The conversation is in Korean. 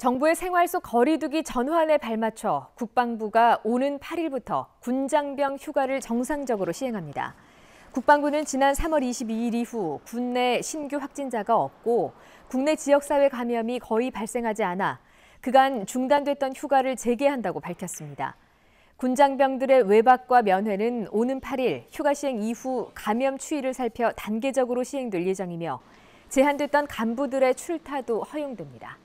정부의 생활 속 거리두기 전환에 발맞춰 국방부가 오는 8일부터 군장병 휴가를 정상적으로 시행합니다. 국방부는 지난 3월 22일 이후 국내 신규 확진자가 없고 국내 지역사회 감염이 거의 발생하지 않아 그간 중단됐던 휴가를 재개한다고 밝혔습니다. 군장병들의 외박과 면회는 오는 8일 휴가 시행 이후 감염 추이를 살펴 단계적으로 시행될 예정이며 제한됐던 간부들의 출타도 허용됩니다.